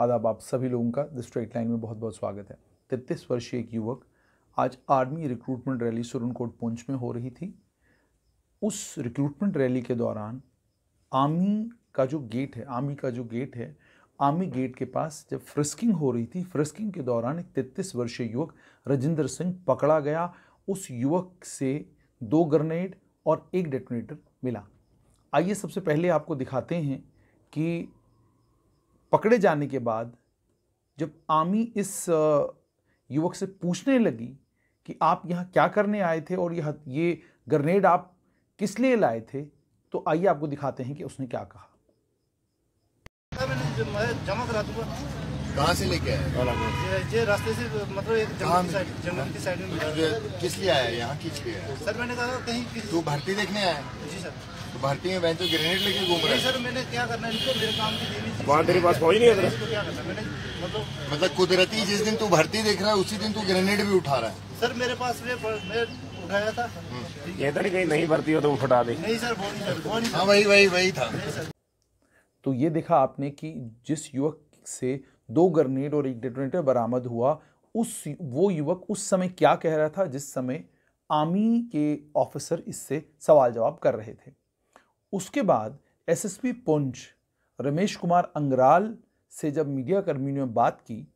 आदाब आप सभी लोगों का द स्ट्रेट लाइन में बहुत बहुत स्वागत है तैतीस वर्षीय एक युवक आज army recruitment rally Surankot Poonch में हो रही थी उस रिक्रूटमेंट रैली के दौरान आर्मी का जो गेट है आर्मी का जो गेट है आर्मी गेट के पास जब फ्रिस्किंग हो रही थी फ्रिस्किंग के दौरान एक तैतीस वर्षीय युवक रजिंदर सिंह पकड़ा गया उस युवक से दो ग्रनेड और एक डेटोनेटर मिला आइए सबसे पहले आपको दिखाते हैं कि पकड़े जाने के बाद जब आमी इस युवक से पूछने लगी कि आप यहाँ क्या करने आए थे और यह ये ग्रनेड आप किस लिए लाए थे तो आइए आपको दिखाते हैं कि उसने क्या कहा कहाँ से लेके आए ये, ये रास्ते से मतलब एक जंगल की साइड जंगल की साइड में किस लिए आया यहाँ किस लिए सर मैंने कहा कहीं तू भर्ती देखने आया जी सर भारतीय बैंक तो ग्रेनेड लेके घूम रहे वहाँ तेरे पास कोई नहीं है मतलब-, मतलब कुदरती जिस दिन तू भर्ती देख रहा है उसी दिन तू ग्रेनेड भी उठा रहा है सर मेरे पास उठाया था हम्म। तो कहीं नहीं भर्ती हो तो उठा दे हाँ, वही वही वही था तो ये देखा आपने कि जिस युवक से दो ग्रनेड और एक डेटोनेटर बरामद हुआ उस वो युवक उस समय क्या कह रहा था जिस समय आर्मी के ऑफिसर इससे सवाल जवाब कर रहे थे उसके बाद एसएसपी पुंज रमेश कुमार अंग्राल से जब मीडिया कर्मियों ने बात की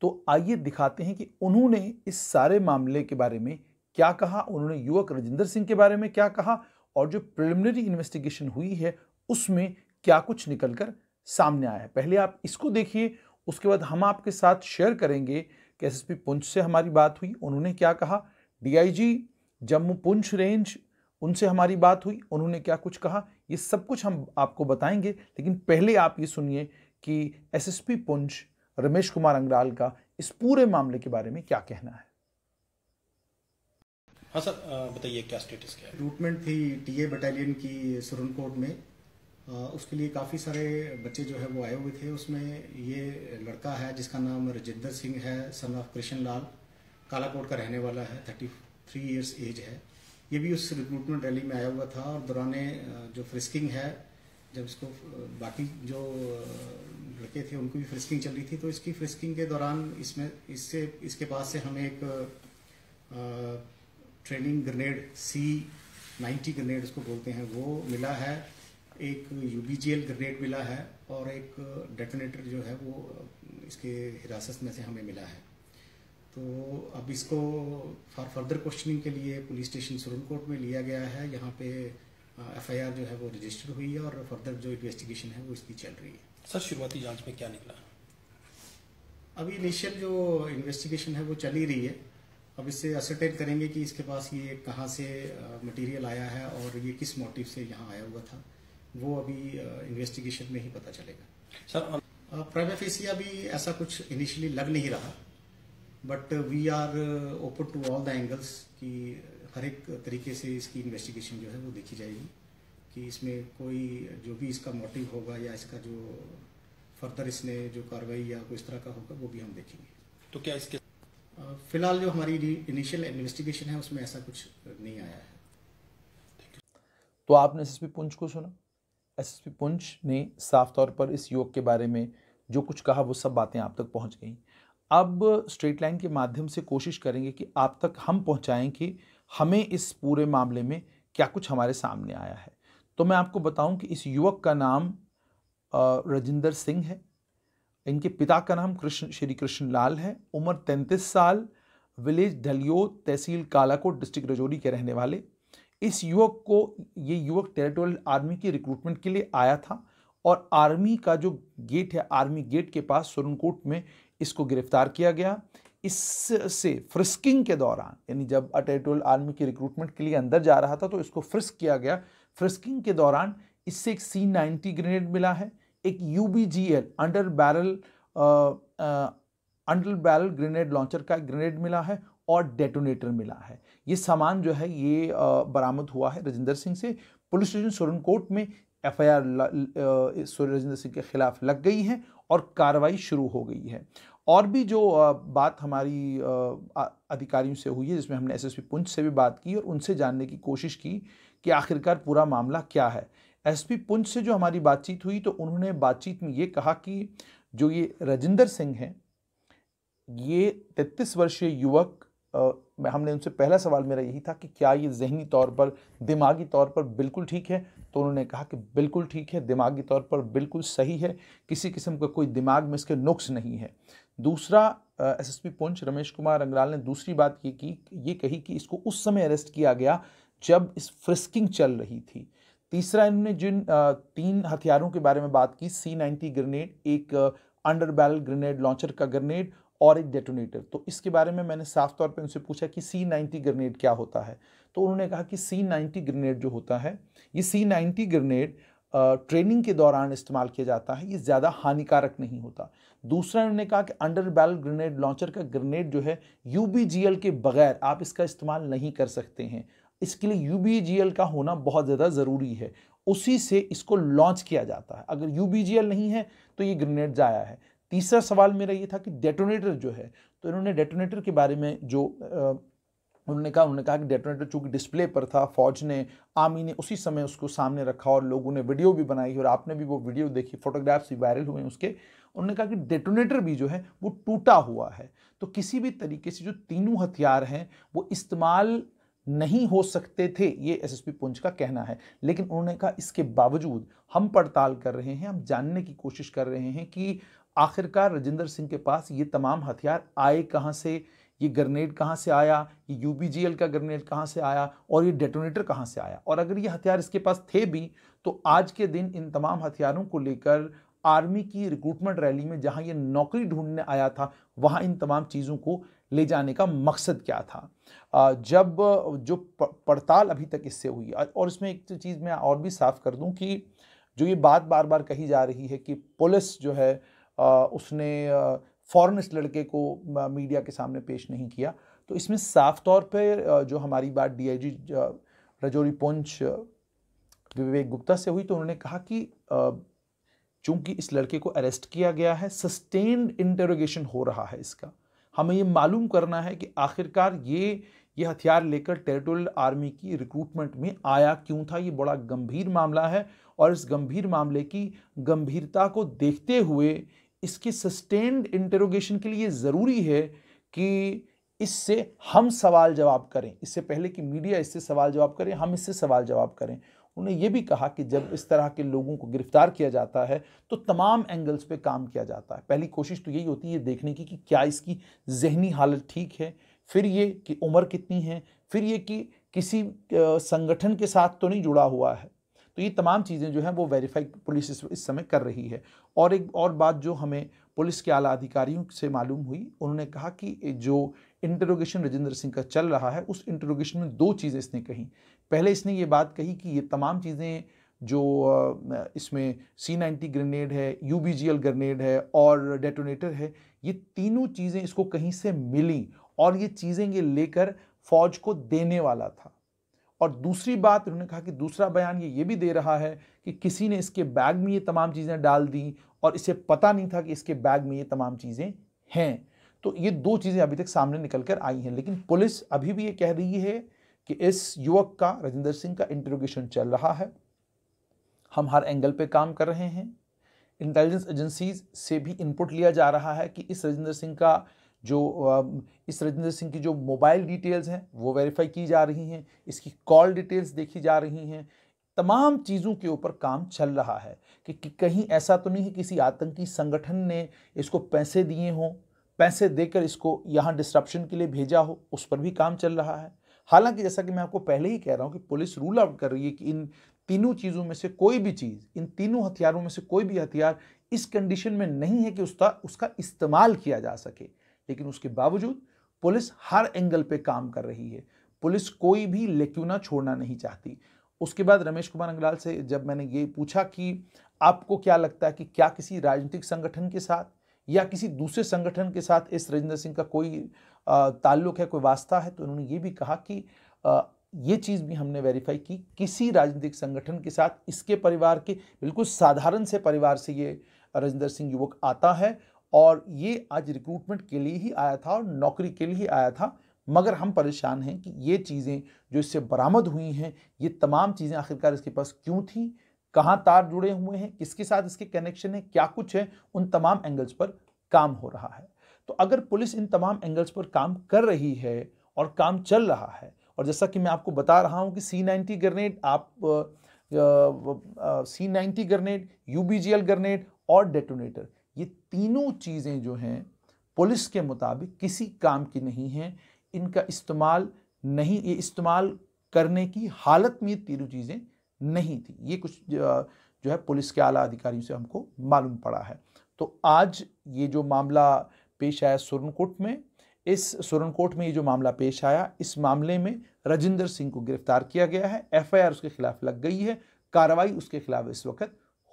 तो आइए दिखाते हैं कि उन्होंने इस सारे मामले के बारे में क्या कहा उन्होंने युवक राजेंद्र सिंह के बारे में क्या कहा और जो प्रिलिमिनरी इन्वेस्टिगेशन हुई है उसमें क्या कुछ निकल कर सामने आया है पहले आप इसको देखिए उसके बाद हम आपके साथ शेयर करेंगे कि एस एस पुंछ से हमारी बात हुई उन्होंने क्या कहा डीआईजी जम्मू पुंछ रेंज उनसे हमारी बात हुई उन्होंने क्या कुछ कहा ये सब कुछ हम आपको बताएंगे लेकिन पहले आप ये सुनिए कि एसएसपी पुंज रमेश कुमार अंग्राल का इस पूरे मामले के बारे में क्या कहना है हाँ सर बताइए क्या स्टेटस क्या है रिक्रूटमेंट थी टीए बटालियन की सुरनकोट में आ, उसके लिए काफ़ी सारे बच्चे जो है वो आए हुए थे उसमें ये लड़का है जिसका नाम रजिंदर सिंह है सन ऑफ कृष्ण लाल कालाकोट का रहने वाला है थर्टी थ्री ईयर्स एज है ये भी उस रिक्रूटमेंट रैली में आया हुआ था और दौरान जो फ्रिस्किंग है जब इसको बाकी जो लड़के थे उनको भी फ्रिस्किंग चल रही थी तो इसकी फ्रिस्किंग के दौरान इसमें इससे इसके बाद से हमें एक training grenade C ninety grenade उसको बोलते हैं वो मिला है एक यू ग्रेनेड मिला है और एक डेटोनेटर जो है वो इसके हिरासत में से हमें मिला है तो अब इसको फॉर फर्दर क्वेश्चनिंग के लिए पुलिस स्टेशन कोर्ट में लिया गया है यहाँ पे एफआईआर जो है वो रजिस्टर हुई है और फर्दर जो इन्वेस्टिगेशन है वो इसकी चल रही है सर शुरुआती जांच में क्या निकला अभी इनिशियल जो इन्वेस्टिगेशन है वो चल ही रही है अब इससे असरटेन करेंगे कि इसके पास ये कहाँ से मटेरियल आया है और ये किस मोटिव से यहाँ आया हुआ था वो अभी इन्वेस्टिगेशन में ही पता चलेगा सर प्राइम एसिया भी ऐसा कुछ इनिशियली लग नहीं रहा but we are open to all the angles कि हर एक तरीके से इसकी इन्वेस्टिगेशन जो है वो देखी जाएगी कि इसमें कोई जो भी इसका मोटिव होगा या इसका जो फर्दर इसने जो कार्रवाई या कोई इस तरह का होगा वो भी हम देखेंगे तो क्या इसके फिलहाल जो हमारी इनिशियल इन्वेस्टिगेशन है उसमें ऐसा कुछ नहीं आया है तो आपने एस पुंच को सुना एस पुंच ने साफ तौर पर इस योग के बारे में जो कुछ कहा वो सब बातें आप तक पहुंच गई अब स्ट्रेट लाइन के माध्यम से कोशिश करेंगे कि आप तक हम पहुँचाएँ कि हमें इस पूरे मामले में क्या कुछ हमारे सामने आया है तो मैं आपको बताऊं कि इस युवक का नाम रजिंदर सिंह है इनके पिता का नाम कृष्ण श्री कृष्ण लाल है उम्र तैंतीस साल विलेज ढलियो तहसील कालाकोट डिस्ट्रिक्ट रजौरी के रहने वाले इस युवक को ये युवक टेरिटोरियल आर्मी की रिक्रूटमेंट के लिए आया था और आर्मी का जो गेट है आर्मी गेट के पास सुरनकोट में इसको गिरफ्तार किया गया इससे फ्रिस्किंग के दौरान यानी जब अटेटोल आर्मी की रिक्रूटमेंट के लिए अंदर जा रहा था तो इसको फ्रिस्क किया गया फ्रिस्किंग के दौरान इससे एक सी नाइन्टी ग्रेनेड मिला है एक U B G L under barrel under barrel grenade launcher का ग्रेनेड मिला है और डेटोनेटर मिला है ये सामान जो है ये बरामद हुआ है राजेंद्र सिंह से पुलिस स्टेशन सोरनकोट में एफआईआर सूर्य राजेंद्र सिंह के खिलाफ लग गई है और कार्रवाई शुरू हो गई है और भी जो बात हमारी अधिकारियों से हुई है जिसमें हमने एसएसपी पुंछ से भी बात की और उनसे जानने की कोशिश की कि आखिरकार पूरा मामला क्या है एसपी पुंछ से जो हमारी बातचीत हुई तो उन्होंने बातचीत में ये कहा कि जो ये राजेंद्र सिंह हैं ये तैतीस वर्षीय युवक हमने उनसे पहला सवाल मेरा यही था कि क्या ये जहनी तौर पर दिमागी तौर पर बिल्कुल ठीक है तो उन्होंने कहा कि बिल्कुल ठीक है दिमागी तौर पर बिल्कुल सही है किसी किस्म का कोई दिमाग में इसके नुक्स नहीं है दूसरा S S P Poonch Ramesh Kumar Angral ने दूसरी बात ये की ये कही कि इसको उस समय अरेस्ट किया गया जब इस फ्रिस्किंग चल रही थी तीसरा इन्होंने जिन तीन हथियारों के बारे में बात की सी नाइन्टी ग्रेनेड एक अंडर बैल ग्रेनेड लॉन्चर का ग्रेनेड और एक डेटोनेटर तो इसके बारे में मैंने साफ तौर पर उनसे पूछा कि सी नाइन्टी ग्रेनेड क्या होता है तो उन्होंने कहा कि सी नाइन्टी ग्रेनेड जो होता है ये सी नाइन्टी ग्रेनेड ट्रेनिंग के दौरान इस्तेमाल किया जाता है ये ज़्यादा हानिकारक नहीं होता दूसरा उन्होंने कहा कि अंडर बैल ग्रेनेड लॉन्चर का ग्रेनेड जो है यू के बगैर आप इसका इस्तेमाल नहीं कर सकते हैं इसके लिए यू का होना बहुत ज़्यादा ज़रूरी है उसी से इसको लॉन्च किया जाता है अगर यू नहीं है तो ये ग्रेनेड ज़ाया है तीसरा सवाल मेरा ये था कि डेटोनेटर जो है तो इन्होंने डेटोनेटर के बारे में जो उन्होंने कहा उन्होंने कहा कि डेटोनेटर चूंकि डिस्प्ले पर था फौज ने आर्मी ने उसी समय उसको सामने रखा और लोगों ने वीडियो भी बनाई और आपने भी वो वीडियो देखी फोटोग्राफ्स भी वायरल हुए उसके उन्होंने कहा कि डेटोनेटर भी जो है वो टूटा हुआ है तो किसी भी तरीके से जो तीनों हथियार हैं वो इस्तेमाल नहीं हो सकते थे ये एसएसपी पुंछ का कहना है लेकिन उन्होंने कहा इसके बावजूद हम पड़ताल कर रहे हैं हम जानने की कोशिश कर रहे हैं कि आखिरकार राजेंद्र सिंह के पास ये तमाम हथियार आए कहाँ से ये ग्रनेड कहाँ से आया ये यू का ग्रनेड कहाँ से आया और ये डेटोनेटर कहाँ से आया और अगर ये हथियार इसके पास थे भी तो आज के दिन इन तमाम हथियारों को लेकर आर्मी की रिक्रूटमेंट रैली में जहाँ ये नौकरी ढूंढने आया था वहाँ इन तमाम चीज़ों को ले जाने का मकसद क्या था जब जो पड़ताल अभी तक इससे हुई और इसमें एक चीज़ मैं और भी साफ कर दूँ कि जो ये बात बार बार कही जा रही है कि पुलिस जो है उसने फ़ौरन इस लड़के को मीडिया के सामने पेश नहीं किया तो इसमें साफ तौर पे जो हमारी बात डीआईजी रजौरी पुंछ विवेक गुप्ता से हुई तो उन्होंने कहा कि चूंकि इस लड़के को अरेस्ट किया गया है सस्टेन्ड इंटेरोगेशन हो रहा है इसका हमें ये मालूम करना है कि आखिरकार ये ये हथियार लेकर टेरिटोरियल आर्मी की रिक्रूटमेंट में आया क्यों था ये बड़ा गंभीर मामला है और इस गंभीर मामले की गंभीरता को देखते हुए इसकी सस्टेन्ड इंटरोगेशन के लिए ज़रूरी है कि इससे हम सवाल जवाब करें इससे पहले कि मीडिया इससे सवाल जवाब करें हम इससे सवाल जवाब करें उन्होंने ये भी कहा कि जब इस तरह के लोगों को गिरफ्तार किया जाता है तो तमाम एंगल्स पे काम किया जाता है पहली कोशिश तो यही होती है देखने की कि क्या इसकी जहनी हालत ठीक है फिर ये कि उम्र कितनी है फिर ये कि किसी संगठन के साथ तो नहीं जुड़ा हुआ है तो ये तमाम चीज़ें जो हैं वो वेरीफाई पुलिस इस समय कर रही है और एक और बात जो हमें पुलिस के आला अधिकारियों से मालूम हुई उन्होंने कहा कि जो इंटरोगेशन राजेंद्र सिंह का चल रहा है उस इंटरोगेशन में दो चीज़ें इसने कही पहले इसने ये बात कही कि ये तमाम चीज़ें जो इसमें सी नाइन्टी ग्रेनेड है U B G L grenade है और डेटोनेटर है ये तीनों चीज़ें इसको कहीं से मिली और ये चीज़ें ये लेकर फौज को देने वाला था और दूसरी बात उन्होंने कहा कि दूसरा बयान ये ये भी दे रहा है कि किसी ने इसके बैग में ये तमाम चीज़ें डाल दी और इसे पता नहीं था कि इसके बैग में ये तमाम चीज़ें हैं तो ये दो चीज़ें अभी तक सामने निकल कर आई हैं लेकिन पुलिस अभी भी ये कह रही है कि इस युवक का राजेंद्र सिंह का इंटरोगेशन चल रहा है हम हर एंगल पर काम कर रहे हैं इंटेलिजेंस एजेंसीज से भी इनपुट लिया जा रहा है कि इस राजेंद्र सिंह का जो इस राजेंद्र सिंह की जो मोबाइल डिटेल्स हैं वो वेरीफाई की जा रही हैं इसकी कॉल डिटेल्स देखी जा रही हैं तमाम चीज़ों के ऊपर काम चल रहा है कि, कि कहीं ऐसा तो नहीं है किसी आतंकी संगठन ने इसको पैसे दिए हों पैसे देकर इसको यहाँ डिस्ट्रप्शन के लिए भेजा हो उस पर भी काम चल रहा है हालांकि जैसा कि मैं आपको पहले ही कह रहा हूँ कि पुलिस रूल आउट कर रही है कि इन तीनों चीज़ों में से कोई भी चीज़ इन तीनों हथियारों में से कोई भी हथियार इस कंडीशन में नहीं है कि उसका उसका इस्तेमाल किया जा सके लेकिन उसके बावजूद पुलिस हर एंगल पे काम कर रही है पुलिस कोई भी लेक्यूना छोड़ना नहीं चाहती उसके बाद रमेश कुमार अंगलाल से जब मैंने ये पूछा कि आपको क्या लगता है कि क्या किसी राजनीतिक संगठन के साथ या किसी दूसरे संगठन के साथ इस राजेंद्र सिंह का कोई ताल्लुक है कोई वास्ता है तो उन्होंने ये भी कहा कि ये चीज़ भी हमने वेरीफाई की किसी राजनीतिक संगठन के साथ इसके परिवार के बिल्कुल साधारण से परिवार से ये राजेंद्र सिंह युवक आता है और ये आज रिक्रूटमेंट के लिए ही आया था और नौकरी के लिए ही आया था मगर हम परेशान हैं कि ये चीज़ें जो इससे बरामद हुई हैं ये तमाम चीज़ें आखिरकार इसके पास क्यों थी कहाँ तार जुड़े हुए हैं किसके साथ इसके कनेक्शन है क्या कुछ है उन तमाम एंगल्स पर काम हो रहा है तो अगर पुलिस इन तमाम एंगल्स पर काम कर रही है और काम चल रहा है और जैसा कि मैं आपको बता रहा हूँ कि सी नाइन्टी ग्रनेड आप C ninety grenade U B G L grenade और डेटोनेटर ये तीनों चीज़ें जो हैं पुलिस के मुताबिक किसी काम की नहीं हैं इनका इस्तेमाल नहीं ये इस्तेमाल करने की हालत में ये तीनों चीज़ें नहीं थी ये कुछ जो है पुलिस के आला अधिकारियों से हमको मालूम पड़ा है तो आज ये जो मामला पेश आया सुरनकोट में इस सुरनकोट में ये जो मामला पेश आया इस मामले में रजिंदर सिंह को गिरफ्तार किया गया है एफआईआर उसके खिलाफ लग गई है कार्रवाई उसके खिलाफ इस वक्त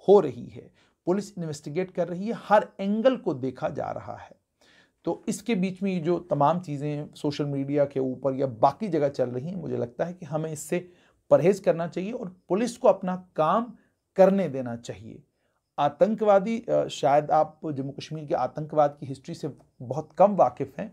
हो रही है पुलिस इन्वेस्टिगेट कर रही है हर एंगल को देखा जा रहा है तो इसके बीच में ये जो तमाम चीज़ें सोशल मीडिया के ऊपर या बाकी जगह चल रही हैं मुझे लगता है कि हमें इससे परहेज करना चाहिए और पुलिस को अपना काम करने देना चाहिए आतंकवादी शायद आप जम्मू कश्मीर के आतंकवाद की हिस्ट्री से बहुत कम वाकिफ़ हैं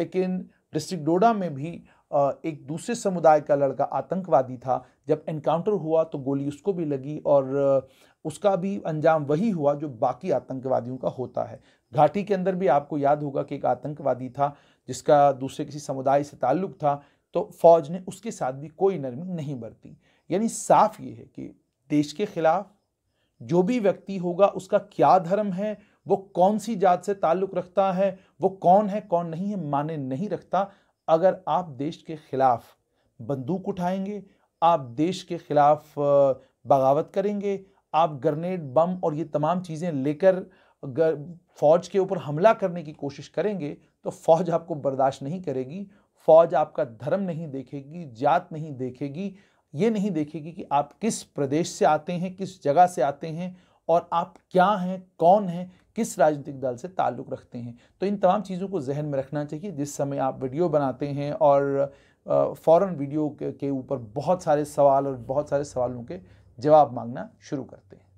लेकिन डिस्ट्रिक्ट डोडा में भी एक दूसरे समुदाय का लड़का आतंकवादी था जब एनकाउंटर हुआ तो गोली उसको भी लगी और उसका भी अंजाम वही हुआ जो बाकी आतंकवादियों का होता है घाटी के अंदर भी आपको याद होगा कि एक आतंकवादी था जिसका दूसरे किसी समुदाय से ताल्लुक़ था तो फौज ने उसके साथ भी कोई नरमी नहीं बरती यानी साफ ये है कि देश के खिलाफ जो भी व्यक्ति होगा उसका क्या धर्म है वो कौन सी जात से ताल्लुक़ रखता है वो कौन है कौन नहीं है माने नहीं रखता अगर आप देश के ख़िलाफ़ बंदूक उठाएंगे आप देश के ख़िलाफ़ बगावत करेंगे आप ग्रनेड बम और ये तमाम चीज़ें लेकर फ़ौज के ऊपर हमला करने की कोशिश करेंगे तो फ़ौज आपको बर्दाश्त नहीं करेगी फ़ौज आपका धर्म नहीं देखेगी जात नहीं देखेगी ये नहीं देखेगी कि आप किस प्रदेश से आते हैं किस जगह से आते हैं और आप क्या हैं कौन हैं किस राजनीतिक दल से ताल्लुक़ रखते हैं तो इन तमाम चीज़ों को जहन में रखना चाहिए जिस समय आप वीडियो बनाते हैं और फ़ौर वीडियो के ऊपर बहुत सारे सवाल और बहुत सारे सवालों के जवाब मांगना शुरू करते हैं